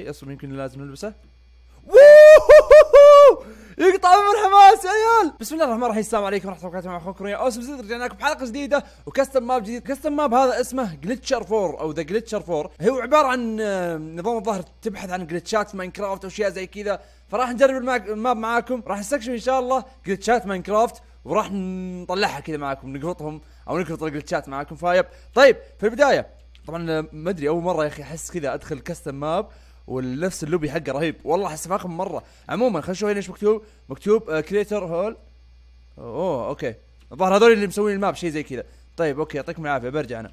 اي اصلا يمكن لازم نلبسه يقطع من الحماس يا عيال بسم الله الرحمن الرحيم السلام عليكم ورحمه الله وبركاته مع اخوكم ريا اوسم زيد رجعنا لكم بحلقه جديده وكستم ماب جديد كستم ماب هذا اسمه جلتشر 4 او ذا جلتشر 4 هو عباره عن نظام الظاهر تبحث عن جلتشات في ماينكرافت واشياء زي كذا فراح نجرب الماب معاكم راح نستكشف ان شاء الله جلتشات ماينكرافت وراح نطلعها كذا معاكم نقرطهم او نقرط الجلتشات معاكم فايب طيب في البدايه طبعا ما ادري اول مره يا اخي احس كذا ادخل كستم ماب ونفس اللوبي حقه رهيب والله حسب اخر مره عموما خلينا نشوف هنا ايش مكتوب مكتوب آه كريتر هول اوه اوكي الظاهر هذول اللي مسوين الماب شيء زي كذا طيب اوكي يعطيكم العافيه برجع انا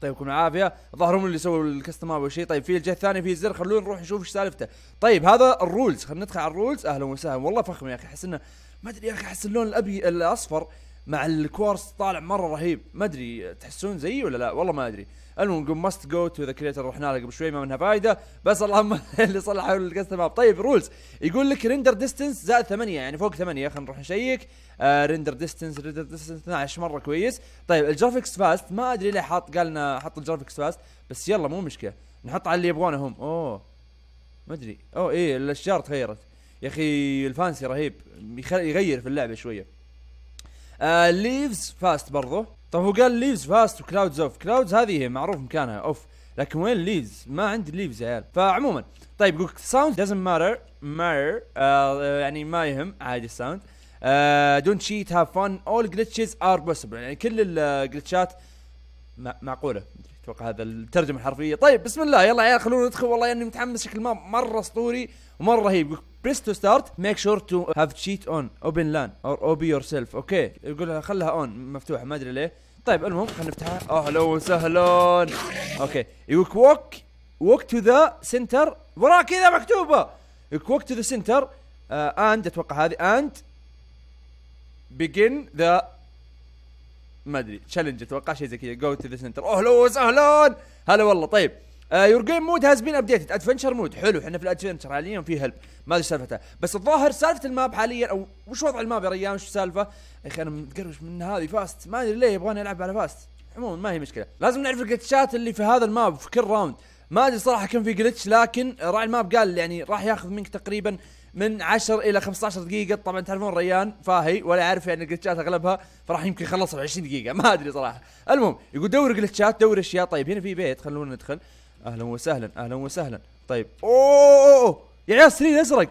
طيب يعطيكم العافيه الظاهر هم اللي سووا الكستم او شيء طيب في الجهه الثانيه في زر خلونا نروح نشوف ايش سالفته طيب هذا الرولز خلينا ندخل على الرولز اهلا وسهلا والله فخم يا اخي احس انه ما ادري يا اخي احس اللون الابي الاصفر مع الكوارس طالع مره رهيب ما ادري تحسون زيي ولا لا والله ما ادري المهم نقول ماست جو تو ذا كريتر رحنا له قبل شوي ما منها فائده بس اللهم اللي صلحوا الكاست طيب رولز يقول لك ريندر ديستنس زائد 8 يعني فوق 8 خلينا نروح نشيك آه ريندر ديستنس ريندر ديستنس 12 مره كويس طيب الجرافكس فاست ما ادري ليه حاط قالنا حط الجرافكس فاست بس يلا مو مشكله نحط على اللي يبغونه هم اوه ما ادري اوه ايه الاشجار تغيرت يا اخي الفانسي رهيب يغير في اللعبه شويه آه ليفز فاست برضو طب هو قال ليفز فاست وكلاودز اوف كلاودز هذه معروف مكانها اوف لكن وين ليفز ما عندي ليفز يا عيال فعموما طيب يقول ساوند دزنت ماتر matter آه، يعني ما يهم عادي الساوند دونت شيت هاف فن اول جلتشز ار بوسبل يعني كل الجلتشات آه، معقوله اتوقع هذا الترجمه الحرفيه طيب بسم الله يلا يا عيال خلونا ندخل والله اني يعني متحمس شكل ما مره اسطوري ومره رهيب بريس تو ستارت ميك شور تو هاف تشيت اون اوبن لان اور او بي يور سيلف اوكي يقول خلها اون مفتوحه ما ادري ليه طيب المهم خلينا نفتحها اهلا وسهلا اوكي يو ووك ووك تو ذا سنتر وراها كذا مكتوبه ووك تو ذا سنتر اند اتوقع هذه اند بيجن ذا ما ادري تشالنج اتوقع شيء زي كذا جو تو ذا سنتر اهلا وسهلا هلا والله طيب يور جيم مود هاز بين ابديتد ادفنشر مود حلو احنا في الادفنشر حاليا في هلب ما ادري سالفته بس الظاهر سالفه الماب حاليا او وش وضع الماب يا ريان وش السالفه يا اخي انا متقرش من هذه فاست ما ادري ليه يبغاني العب على فاست عموما ما هي مشكله لازم نعرف الجلتشات اللي في هذا الماب في كل راوند ما ادري صراحه كم في جلتش لكن راعي الماب قال يعني راح ياخذ منك تقريبا من 10 الى 15 دقيقه طبعا تعرفون ريان فاهي ولا يعرف يعني الجلتشات اغلبها فراح يمكن يخلصها في 20 دقيقه ما ادري صراحه المهم يقول دور جلتشات دور اشياء طيب هنا في بيت خلونا ندخل اهلا وسهلا اهلا وسهلا طيب اوه, يا يعني عيال سرير ازرق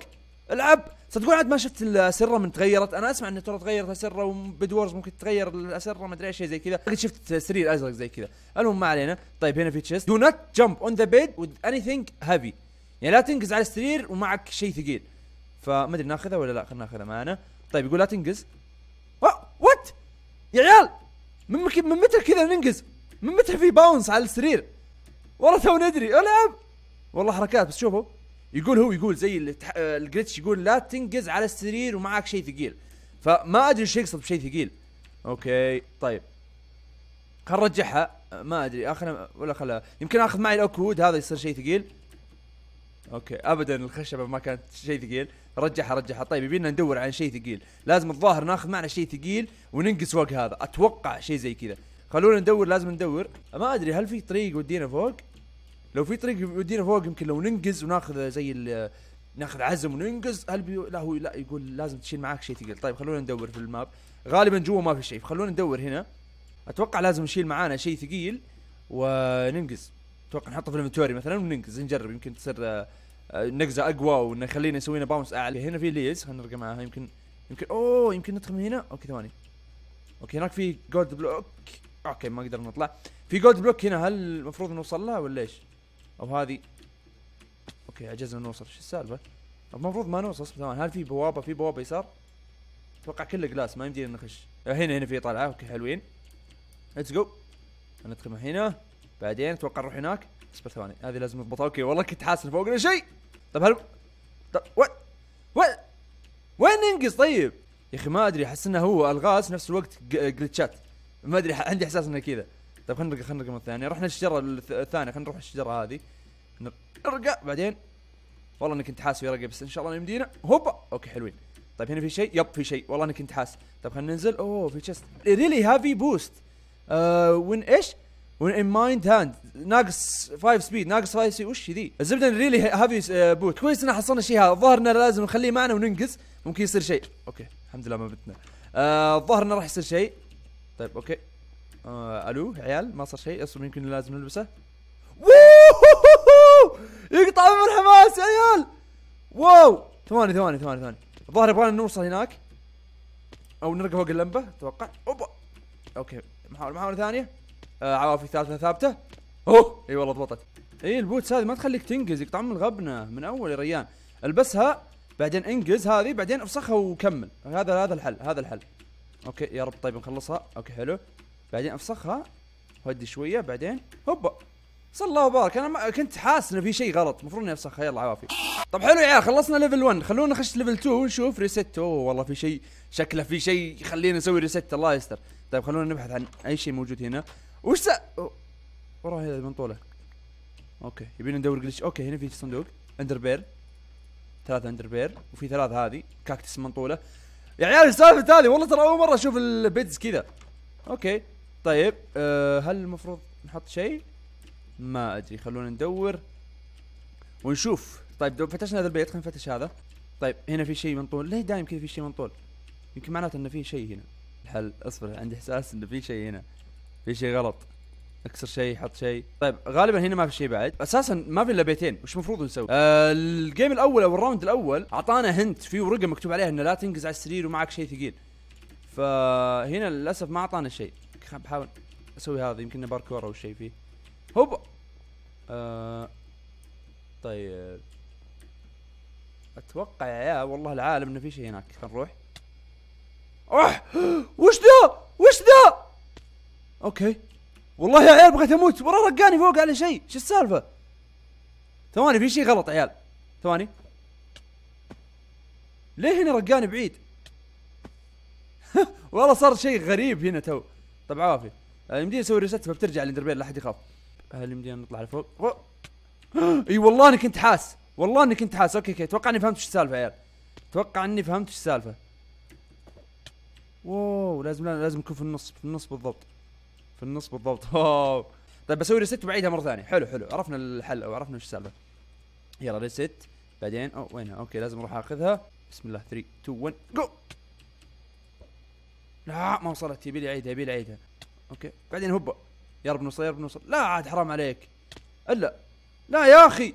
العب صدقون عاد ما شفت الاسره من تغيرت انا اسمع انه ترى تغيرت اسره وبدورز ممكن تتغير الاسره ما ادري ايش زي كذا قد شفت سرير ازرق زي كذا المهم ما علينا طيب هنا في تشيست دو نوت جمب اون ذا بيد وذ اني ثينج هيفي يعني لا تنقز على السرير ومعك شيء ثقيل فما ادري ناخذها ولا لا خلينا ناخذها معنا طيب يقول لا تنقز وات أه، يا عيال من متى كذا ننقز من متى في باونس على السرير والله تو ندري العب والله حركات بس شوفوا يقول هو يقول زي الجلتش يقول لا تنقز على السرير ومعك شيء ثقيل فما ادري ايش يقصد بشيء ثقيل اوكي طيب خل نرجعها ما ادري اخر ولا خلا يمكن اخذ معي الاوكود هذا يصير شيء ثقيل اوكي ابدا الخشبه ما كانت شيء ثقيل رجعها رجعها طيب يبينا ندور على شيء ثقيل لازم الظاهر ناخذ معنا شيء ثقيل وننقص فوق هذا اتوقع شيء زي كذا خلونا ندور لازم ندور ما ادري هل في طريق ودينا فوق لو في طريق يودينا فوق يمكن لو ننجز وناخذ زي ناخذ عزم وننقز هل بي... لا هو لا يقول لازم تشيل معاك شيء ثقيل طيب خلونا ندور في الماب غالبا جوا ما في شيء فخلونا ندور هنا اتوقع لازم نشيل معانا شيء ثقيل وننقز اتوقع نحطه في الانفنتوري مثلا وننقز نجرب يمكن تصير آه، نقزه اقوى ونخلينا يسوينا باونس اعلى هنا في ليز خلينا نرقى معاها يمكن يمكن اوه يمكن ندخل من هنا اوكي ثواني اوكي هناك في جولد بلوك اوكي ما قدرنا نطلع في جولد بلوك هنا هل المفروض نوصل لها ولا ايش؟ او هذه اوكي عجزنا نوصل شو السالفه المفروض ما نوصل ثواني هل في بوابه في بوابه يسار اتوقع كله جلاس ما يمدينا نخش هنا هنا في طلعه اوكي حلوين ليتس جو ندخل من هنا بعدين اتوقع نروح هناك اصبر ثواني هذه لازم نضبطها اوكي والله كنت حاسس فوقنا شيء طب هل طب وين وين وين ننقص طيب يا اخي ما ادري احس انه هو الغاز نفس الوقت جلتشات ما ادري عندي احساس انه كذا طيب خلينا خلينا الرقم الثاني رحنا الشجره الثانيه خلينا نروح الشجره هذه نرقى بعدين والله اني كنت حاسس في رقي بس ان شاء الله يمدينا هوبا اوكي حلوين طيب هنا في شيء يب في شيء والله انك كنت حاسس طيب خلينا ننزل اوه في تشست ريلي هافي بوست وين ايش؟ وين ان مايند هاند ناقص 5 سبيد ناقص 5 سبيد وش ذي؟ الزبده ريلي هافي بوست كويس ان حصلنا الشيء هذا الظاهر انه لازم نخليه معنا وننقز ممكن يصير شيء اوكي الحمد لله ما بتنا آه، الظاهر انه راح يصير شيء طيب اوكي آه الو عيال ما صار شيء اصلا يمكن لازم نلبسه يقطع من الحماس يا عيال واو ثواني ثواني ثواني ثواني الظاهر يبغانا نوصل هناك او نرقى فوق اللمبه اتوقع اوبا اوكي محاولة محاولة ثانية آه عوافي ثالثة ثابتة اوه اي والله ضبطت اي البوتس هذه ما تخليك تنقز يقطع من الغبنه من اول يا ريان البسها بعدين انقز هذه بعدين افسخها وكمل هذا هذا الحل هذا الحل اوكي يا رب طيب نخلصها اوكي حلو بعدين افسخها هدي شوية بعدين هوبا صلى الله وبارك انا ما كنت حاسس انه في شيء غلط المفروض اني افسخها يلا عوافي طب حلو يا عيال خلصنا ليفل 1 خلونا نخش ليفل 2 ونشوف ريست اوه والله في شيء شكله في شيء يخلينا نسوي ريست الله يستر طيب خلونا نبحث عن اي شيء موجود هنا وش سا... وراه هذا المنطوله اوكي يبينا ندور جلتش اوكي هنا في صندوق اندر بير ثلاثة اندر بير وفي ثلاثة هذه كاكتس منطولة يا عيال السالفة هذه والله ترى أول مرة أشوف البيدز كذا اوكي طيب أه هل المفروض نحط شيء؟ ما ادري خلونا ندور ونشوف طيب دو فتشنا هذا البيت خلينا نفتش هذا طيب هنا في شيء منطول ليه دايم كذا في شيء منطول يمكن معناته انه في شيء هنا الحل اصبر عندي احساس انه في شيء هنا في شيء غلط اكسر شيء حط شيء طيب غالبا هنا ما في شيء بعد اساسا ما في الا بيتين وش المفروض نسوي آه الجيم الاول او الراوند الاول اعطانا هنت في ورقه مكتوب عليها انه لا تنقز على السرير ومعك شيء ثقيل فهنا للاسف ما اعطانا شيء بحاول اسوي هذا يمكن باركور او شيء فيه هوب آه طيب اتوقع يا عيال والله العالم انه في شيء هناك خلينا نروح اوه وش ذا وش ذا اوكي والله يا عيال بغيت اموت ورا رقاني فوق على شيء شو السالفه ثواني في شيء غلط عيال ثواني ليه هنا رقاني بعيد والله صار شيء غريب هنا تو طب عافيه آه، يمديني اسوي ريست فبترجع الاندربيل لا احد يخاف هل يمدينا نطلع لفوق؟ اي والله اني كنت حاس والله اني كنت حاس اوكي اوكي اتوقع اني فهمت ايش السالفه يا عيال اتوقع اني فهمت ايش السالفه واو لازم لازم نكون في النص في النص بالضبط في النص بالضبط واو طيب بسوي ريست وبعيدها مره ثانيه حلو حلو عرفنا الحل او عرفنا ايش السالفه يلا ريست بعدين او وينها اوكي لازم اروح اخذها بسم الله 3 2 1 جو لا ما وصلت يبي لي عيدها يبي لي عيدها اوكي بعدين هوبا يا رب نوصل يا رب نوصل لا عاد حرام عليك الا لا يا اخي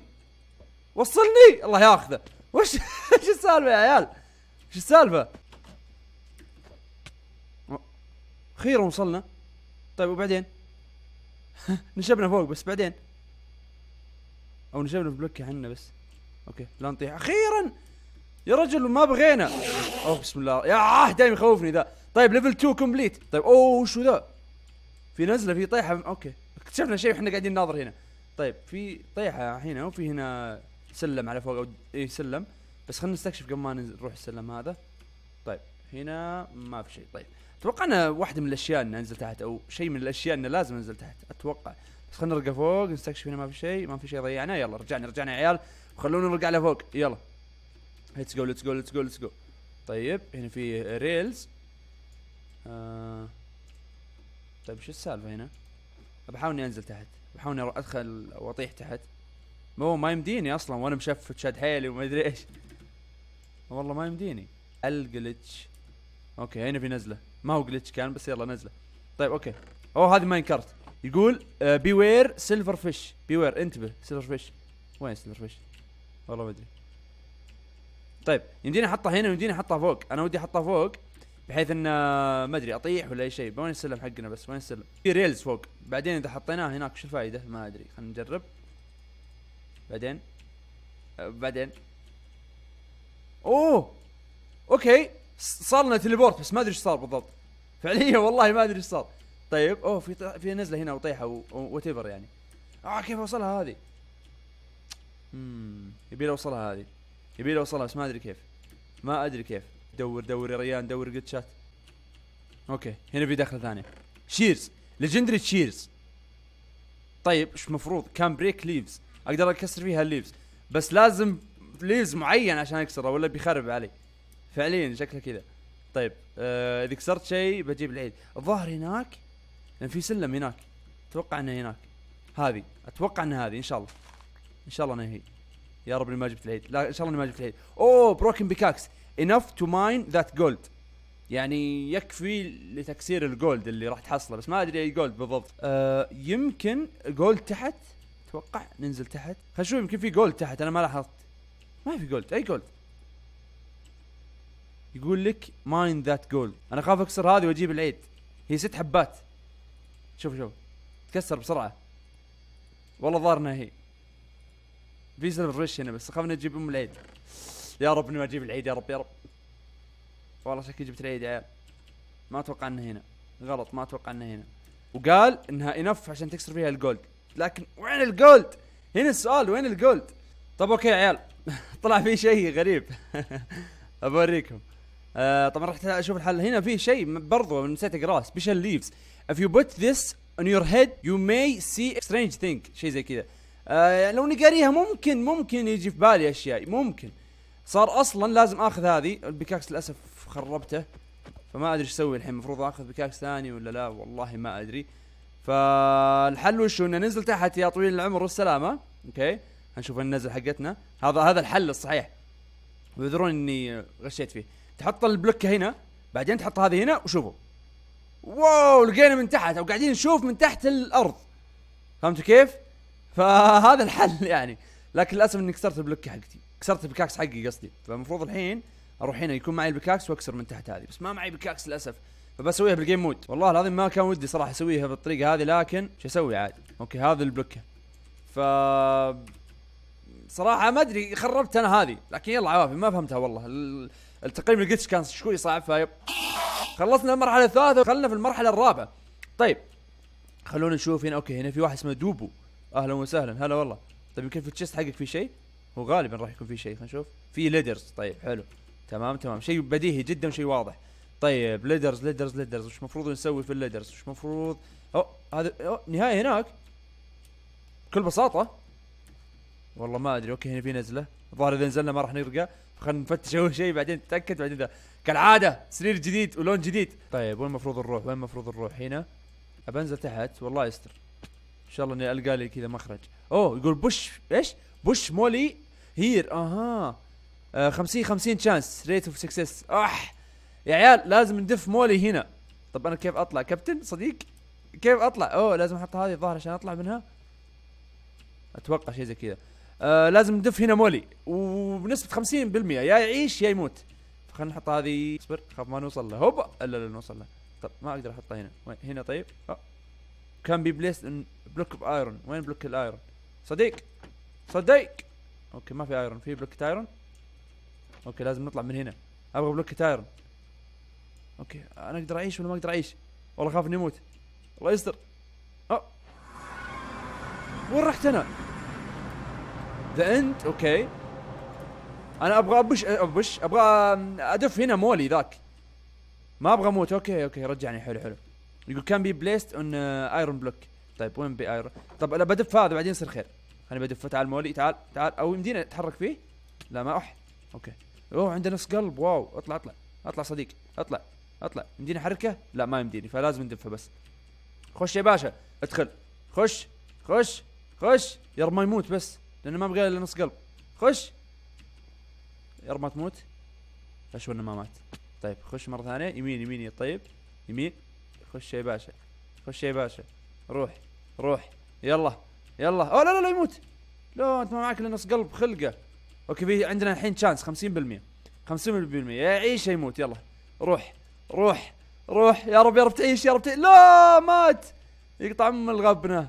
وصلني الله ياخذه وش وش السالفه يا عيال وش السالفه اخيرا وصلنا طيب وبعدين نشبنا فوق بس بعدين او نشبنا في بلوك عنا بس اوكي لا نطيح اخيرا يا رجل ما بغينا اوه بسم الله يا عاه دايم يخوفني ذا طيب ليفل 2 كومبليت طيب اوه وشو ذا في نزله في طيحه اوكي اكتشفنا شيء واحنا قاعدين ناظر هنا طيب في طيحه هنا وفي هنا سلم على فوق او اي سلم بس خلينا نستكشف قبل ما نروح السلم هذا طيب هنا ما في شيء طيب اتوقع انا واحده من الاشياء ان انزل تحت او شيء من الاشياء انه لازم انزل تحت اتوقع بس خلينا نرقى فوق نستكشف هنا ما في شيء ما في شيء ضيعنا يلا رجعنا رجعنا يا عيال خلونا نرقى على فوق يلا ليتس جو ليتس جو ليتس جو ليتس جو طيب هنا في ريلز آه طيب شو السالفه هنا؟ بحاول اني انزل تحت بحاول اني ادخل واطيح تحت ما هو ما يمديني اصلا وانا مشفت شد حيلي وما ادري ايش والله ما يمديني الجلتش اوكي هنا في نزله ما هو جلتش كان بس يلا نزله طيب اوكي اوه هذه ماين كارت. يقول بي وير سيلفر فيش بي وير انتبه سيلفر فيش وين سيلفر فيش والله ما ادري طيب يمديني احطها هنا ويمديني احطها فوق انا ودي احطها فوق بحيث انه آه، ما ادري اطيح ولا اي شيء وين السلم حقنا بس وين السلم في ريلز فوق بعدين اذا حطيناه هناك شو الفائده ما ادري خلينا نجرب بعدين آه، بعدين اوه اوكي صار لنا تليبورت بس ما ادري ايش صار بالضبط فعليا والله ما ادري ايش صار طيب اوه في في نزله هنا وطيحه وات يعني اه كيف اوصلها هذه امم يبي لي اوصلها هذه يبي لي اوصلها بس ما ادري كيف ما ادري كيف دور دور يا ريان دور جود شات اوكي هنا في دخله ثانيه شيرز ليجندري شيرز طيب ايش المفروض كان بريك ليفز اقدر اكسر فيها الليفز بس لازم ليفز معين عشان اكسره ولا بيخرب علي فعليا شكله كذا طيب آه اذا كسرت شيء بجيب العيد الظاهر هناك لان في سلم هناك اتوقع انه هناك هذه اتوقع انها هذه ان شاء الله ان شاء الله انها هي يا رب اني ما جبت العيد لا ان شاء الله اني ما جبت العيد اوه بروكن بيكاكس enough to mine that gold يعني يكفي لتكسير الجولد اللي راح تحصله بس ما ادري اي جولد بالضبط أه يمكن جولد تحت اتوقع ننزل تحت خلينا نشوف يمكن في جولد تحت انا ما لاحظت ما في جولد اي جولد يقول لك ماين ذات جولد انا خاف اكسر هذه واجيب العيد هي ست حبات شوف شوف تكسر بسرعه والله ظهرنا هي في سيلفر هنا بس خاف نجيب ام العيد يا رب اني ما اجيب العيد يا رب يا رب والله شكلي جبت العيد يا عيال ما اتوقع انه هنا غلط ما اتوقع انه هنا وقال انها انف عشان تكسر فيها الجولد لكن وين الجولد هنا السؤال وين الجولد طب اوكي يا عيال طلع في شيء غريب ابوريكم آه طبعا رحت اشوف الحل هنا في شيء برضو نسيت اقراه سبيشال ليفز if you put this on your head you may see سترينج strange thing شيء زي كذا آه لو نقاريها ممكن ممكن يجي في بالي اشياء ممكن صار اصلا لازم اخذ هذه البيكاكس للاسف خربته فما ادري ايش اسوي الحين المفروض اخذ بيكاكس ثاني ولا لا والله ما ادري فالحل وش انه ننزل تحت يا طويل العمر والسلامه اوكي هنشوف النزل حقتنا هذا هذا الحل الصحيح ويذرون اني غشيت فيه تحط البلوك هنا بعدين تحط هذه هنا وشوفوا واو لقينا من تحت او قاعدين نشوف من تحت الارض فهمتوا كيف؟ فهذا الحل يعني لكن للاسف اني كسرت البلوك حقتي كسرت البكاكس حقي قصدي فالمفروض الحين اروح هنا يكون معي البكاكس واكسر من تحت هذه بس ما معي بكاكس للاسف فبسويها بالجيم مود والله العظيم ما كان ودي صراحه اسويها بالطريقه هذه لكن شو اسوي عاد اوكي هذا البلوكه ف صراحه ما ادري خربت انا هذه لكن يلا عوافي ما فهمتها والله التقريب الجلتش كان شوي صعب فيب خلصنا المرحله الثالثه خلنا في المرحله الرابعه طيب خلونا نشوف هنا اوكي هنا في واحد اسمه دوبو اهلا وسهلا هلا والله طيب يمكن في التشيست حقك في شيء هو غالبا راح يكون في شيء خلينا نشوف في ليدرز طيب حلو تمام تمام شيء بديهي جدا شيء واضح طيب ليدرز ليدرز ليدرز وش المفروض نسوي في الليدرز وش المفروض او هذا أو نهايه هناك بكل بساطه والله ما ادري اوكي هنا في نزله الظاهر اذا نزلنا ما راح نرقى خلينا نفتش اول شيء بعدين نتاكد بعدين ده. كالعاده سرير جديد ولون جديد طيب وين المفروض نروح وين المفروض نروح هنا ابى انزل تحت والله يستر ان شاء الله اني القى لي كذا مخرج اوه يقول بوش ايش بوش مولي هير اها 50 50 شانس ريت اوف سكسس اح يا عيال لازم ندف مولي هنا طب انا كيف اطلع كابتن صديق كيف اطلع اوه لازم احط هذه الظاهر عشان اطلع منها اتوقع شيء زي كذا آه لازم ندف هنا مولي وبنسبه 50% يا يعيش يا يموت فخلنا نحط هذه اصبر خاف ما نوصل له هوبا الا لا نوصل له طب ما اقدر احطه هنا وين هنا طيب كان بي بليس بلوك ايرون وين بلوك الايرون صديق صديق اوكي ما في ايرون في بلوك ايرون اوكي لازم نطلع من هنا ابغى بلوك ايرون اوكي انا اقدر اعيش ولا ما اقدر اعيش والله خاف اني اموت الله يستر اه وين رحت انا ذا اند اوكي انا ابغى ابش ابش ابغى ادف هنا مولي ذاك ما ابغى اموت اوكي اوكي رجعني حلو حلو يقول كان بي بليست اون ايرون بلوك طيب وين بي ايرون طب انا بدف هذا بعدين يصير خير انا بدفه تعال مولي تعال تعال او يمدينا اتحرك فيه لا ما اح اوكي اوه عنده نص قلب واو اطلع اطلع اطلع صديق اطلع اطلع يمديني احركه لا ما يمديني فلازم ندفه بس خش يا باشا ادخل خش خش خش يا ما يموت بس لانه ما بقى الا نص قلب خش يا ما تموت اشو انه ما مات طيب خش مره ثانيه يمين يمين يا طيب يمين خش يا باشا خش يا باشا روح روح يلا يلا اوه لا لا لا يموت لا انت ما معك الا نص قلب خلقه اوكي في عندنا الحين تشانس 50% 50% يعيش يموت يلا روح روح روح يا رب يا رب تعيش يا رب تعيش لا مات يقطع ام الغبنه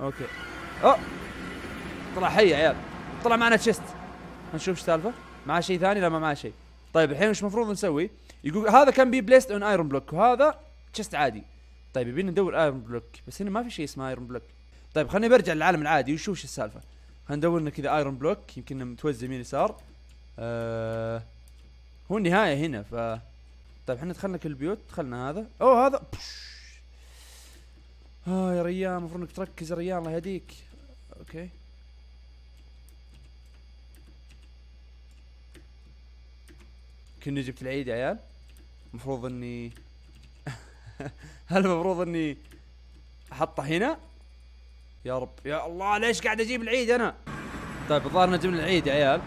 اوكي اوه طلع حي عيال طلع معنا تشيست نشوف ايش السالفه معاه شيء ثاني لا ما معاه شيء طيب الحين وش المفروض نسوي يقول هذا كان بي بليست اون ايرون بلوك وهذا تشيست عادي طيب يبينا ندور ايرون بلوك بس هنا ما في شيء اسمه ايرون بلوك طيب خليني برجع للعالم العادي وشوف ايش السالفه خلينا ندور لنا كذا ايرون بلوك يمكن متوزع يمين يسار آه هو النهايه هنا ف طيب احنا دخلنا كل البيوت دخلنا هذا اوه هذا بش. اه يا ريان المفروض انك تركز يا ريان الله يهديك اوكي كني جبت العيد يا عيال المفروض اني هل المفروض اني احطه هنا يا رب يا الله ليش قاعد اجيب العيد انا طيب الظاهر جبنا العيد يا عيال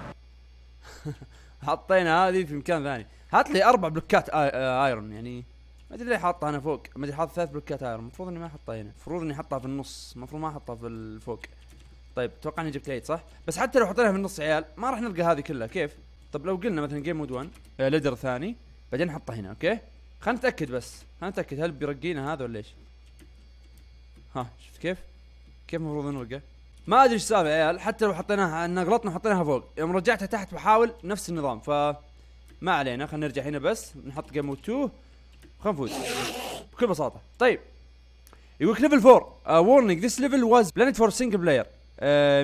حطينا هذه في مكان ثاني هات لي اربع بلوكات ايرون يعني ما ادري ليه حاطها انا فوق ما ادري حاط ثلاث بلوكات ايرون المفروض اني ما احطها هنا المفروض اني احطها في النص المفروض ما احطها في فوق طيب اتوقع اني جبت العيد صح بس حتى لو حطيناها في النص عيال ما راح نلقى هذه كلها كيف طب لو قلنا مثلا جيم مود 1 ليدر ثاني بعدين نحطها هنا اوكي خلينا نتاكد بس خلينا نتاكد هل بيرقينا هذا ولا ايش ها شفت كيف كيف المفروض نرقه؟ ما ادري ايش السالفه يا عيال حتى لو حطيناها ان غلطنا حطيناها فوق يوم رجعتها تحت بحاول نفس النظام ف ما علينا خلينا نرجع هنا بس نحط جيم 2 خلينا نفوز بكل بساطه طيب لك ليفل 4 ورنينج ذيس ليفل واز بلانت فور سنجل بلاير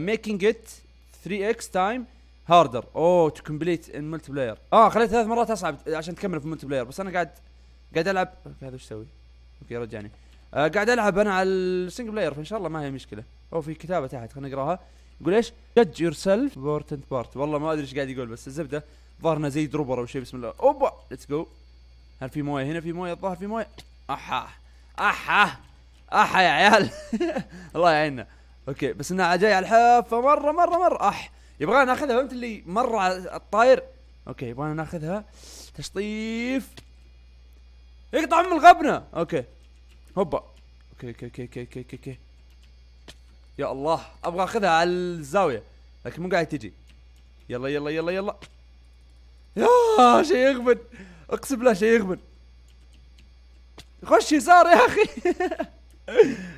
ميكينج ات 3 اكس تايم هاردر اوه تو كومبليت ان ملتي بلاير اه خليت ثلاث مرات اصعب عشان تكمل في الملتي بلاير بس انا قاعد قاعد العب هذا ايش اسوي؟ اوكي رجعني آه قاعد العب انا على السنجل بلاير فان شاء الله ما هي مشكله او في كتابه تحت خلينا نقراها يقول ايش؟ جادج يور سيلف امبورتنت بارت والله ما ادري ايش قاعد يقول بس الزبده ظهرنا زي دروبر او شيء بسم الله اوبا ليتس جو هل في مويه هنا في مويه الظاهر في مويه احا احا احا يا عيال الله يعيننا اوكي بس انها جاي على الحافه مره مره مره اح يبغانا ناخذها فهمت اللي مره على الطاير اوكي يبغانا ناخذها تشطيف يقطع ام الغبنه اوكي هوبا اوكي اوكي اوكي اوكي اوكي اوكي يا الله ابغى اخذها على الزاويه لكن مو قاعد تجي يلا يلا يلا يلا يا شيء يغبن اقسم بالله شيء يغبن خش يسار يا اخي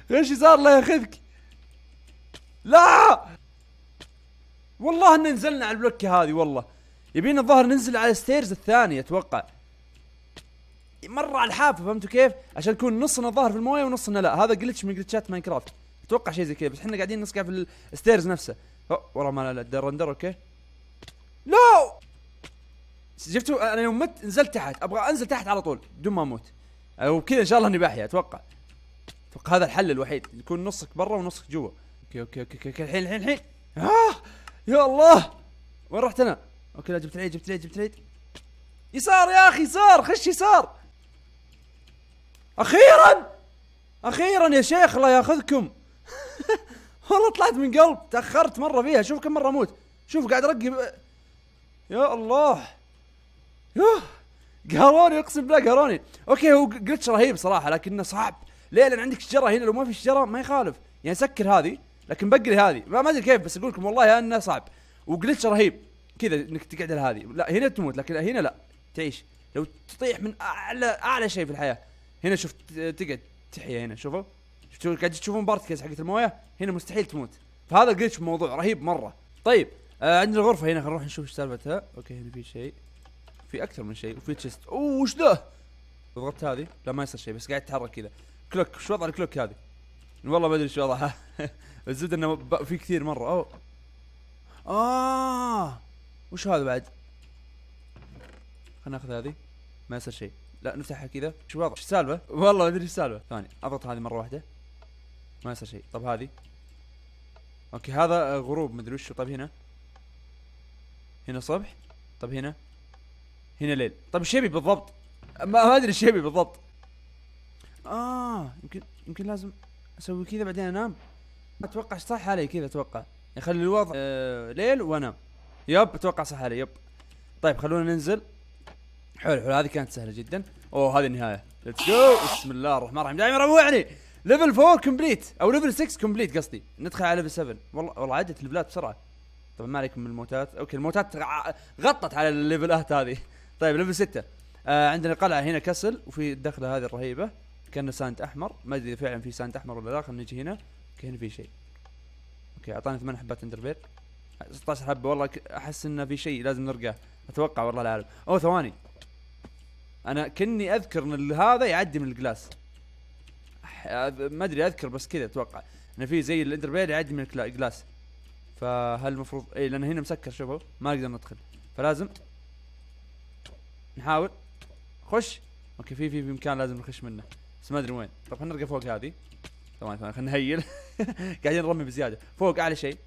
خش يسار الله ياخذك لا والله ان نزلنا على البلوكه هذه والله يبينا الظاهر ننزل على الستيرز الثانيه اتوقع مره على الحافه فهمتوا كيف؟ عشان تكون نصنا ظاهر في المويه ونصنا لا هذا جلتش من جلتشات ماينكرافت اتوقع شيء زي كذا بس احنا قاعدين نسقع في الستيرز نفسه والله ما لا الدرندر اوكي لا شفتوا انا يوم مت نزلت تحت ابغى انزل تحت على طول بدون ما اموت وكذا ان شاء الله اني بحيا اتوقع اتوقع هذا الحل الوحيد يكون نصك برا ونصك جوا اوكي اوكي اوكي اوكي الحين الحين الحين آه يا الله وين رحت انا؟ اوكي لا جبت العيد جبت العيد جبت العيد يسار يا اخي يسار خش يسار اخيرا اخيرا يا شيخ الله ياخذكم والله طلعت من قلب تاخرت مره فيها شوف كم مره اموت شوف قاعد ب... يا الله يوه قهروني اقسم بالله قهروني اوكي هو جلتش رهيب صراحه لكنه صعب ليه لان عندك شجره هنا لو ما في شجره ما يخالف يعني سكر هذه لكن بقري هذه ما ادري كيف بس اقول لكم والله انه صعب وجلتش رهيب كذا انك تقعد على هذه لا هنا تموت لكن هنا لا تعيش لو تطيح من اعلى اعلى شيء في الحياه هنا شوف تقعد تحيا هنا شوفوا شفتوا قاعد تشوفون بارتكلز حقت المويه هنا مستحيل تموت فهذا قلتش موضوع رهيب مره طيب آه عندنا غرفه هنا خلينا نروح نشوف ايش سالفتها اوكي هنا في شيء في اكثر من شيء وفي تشست اوه وش ذا ضغطت هذه لا ما يصير شيء بس قاعد تتحرك كذا كلوك وش وضع الكلوك هذه والله ما ادري شو وضعها الزبده انه في كثير مره اوه اه وش هذا بعد خلينا ناخذ هذه ما يصير شيء لا نفتحها كذا شو الوضع؟ شو السالفه؟ والله ما ادري ايش السالفه ثاني اضغط هذه مره واحده ما يصير شيء طب هذه اوكي هذا غروب ما ادري وش طب هنا هنا صبح طب هنا هنا ليل طب ايش يبي بالضبط ما ادري ايش يبي بالضبط اه يمكن يمكن لازم اسوي كذا بعدين انام اتوقع صح علي كذا اتوقع يخلي يعني الوضع آه ليل وانام يب اتوقع صح علي يب طيب خلونا ننزل حلو حلو هذه كانت سهله جدا اوه هذه النهايه ليتس جو بسم الله الرحمن الرحيم دائما روعني ليفل 4 كومبليت او ليفل 6 كومبليت قصدي ندخل على ليفل 7 والله والله عدت الليفلات بسرعه طبعا ما عليكم من الموتات اوكي الموتات غطت على الليفلات هذه طيب ليفل 6 آه عندنا قلعه هنا كسل وفي الدخله هذه الرهيبه كانه ساند احمر ما ادري فعلا في ساند احمر ولا لا خلينا نجي هنا اوكي هنا في شيء اوكي اعطاني ثمان حبات اندربير 16 حبه والله احس انه في شيء لازم نرقاه اتوقع والله العالم او ثواني انا كني اذكر ان هذا يعدي من الجلاس ما ادري اذكر بس كذا اتوقع انه في زي الاندر بيل يعدي من الجلاس فهل المفروض اي لان هنا مسكر شوفوا ما نقدر ندخل فلازم نحاول خش اوكي في في في مكان لازم نخش منه بس ما ادري وين طب خلينا نرقى فوق هذه ثواني ثواني خلينا نهيل قاعدين نرمي بزياده فوق اعلى شيء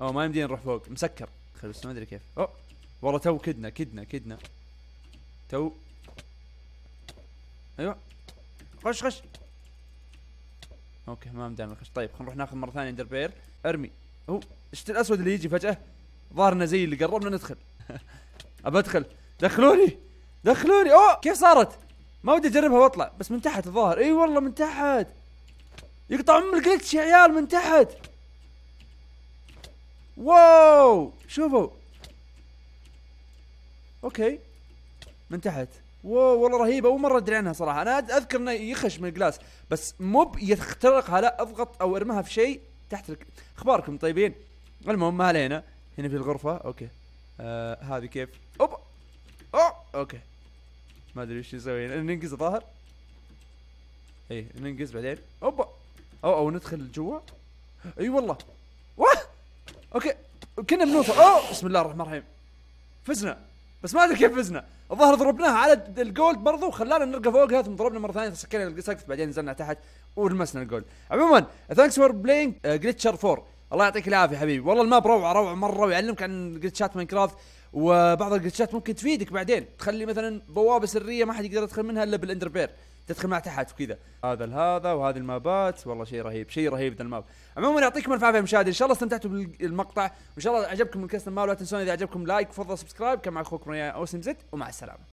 اوه ما يمدينا نروح فوق مسكر بس ما ادري كيف اوه والله تو كدنا كدنا كدنا تو ايوه خش خش اوكي ما مدام خش طيب خلينا نروح ناخذ مره ثانيه بير ارمي هو ايش الاسود اللي يجي فجاه ظهرنا زي اللي قربنا ندخل ابى ادخل دخلوني دخلوني اوه كيف صارت ما ودي اجربها واطلع بس من تحت الظاهر اي والله من تحت يقطع ام الجلتش يا عيال من تحت واو شوفوا اوكي من تحت واو والله رهيبه اول مره ادري عنها صراحه انا اذكر انه يخش من الجلاس بس مو يخترقها لا اضغط او ارمها في شيء تحت الك... اخباركم طيبين المهم ما علينا هنا في الغرفه اوكي آه هذه كيف اوب اوه اوكي ما ادري ايش نسوي ننقز ظاهر اي ننقز بعدين اوبا او او ندخل جوا اي أيوة والله واه اوكي كنا بنوصل اوه بسم الله الرحمن الرحيم فزنا بس ما ادري كيف فزنا الظهر ضربناها على الجولد برضو خلانا نرقى فوقها ثم ضربنا مره ثانيه سكينا السقف بعدين نزلنا تحت ولمسنا الجولد عموما ثانكس فور بلاينج جلتشر 4 الله يعطيك العافيه حبيبي والله الماب روعه روعه مره ويعلمك عن جلتشات ماينكرافت وبعض الجلتشات ممكن تفيدك بعدين تخلي مثلا بوابه سريه ما حد يقدر يدخل منها الا بالاندر بير تدخل مع تحت وكذا هذا لهذا وهذه المابات والله شيء رهيب شيء رهيب ذا الماب عموما يعطيكم الف عافيه مشاهدي ان شاء الله استمتعتوا بالمقطع وان شاء الله عجبكم الكاستم ماب لا تنسون اذا عجبكم لايك وفضل سبسكرايب كان مع اخوكم اوسم زد ومع السلامه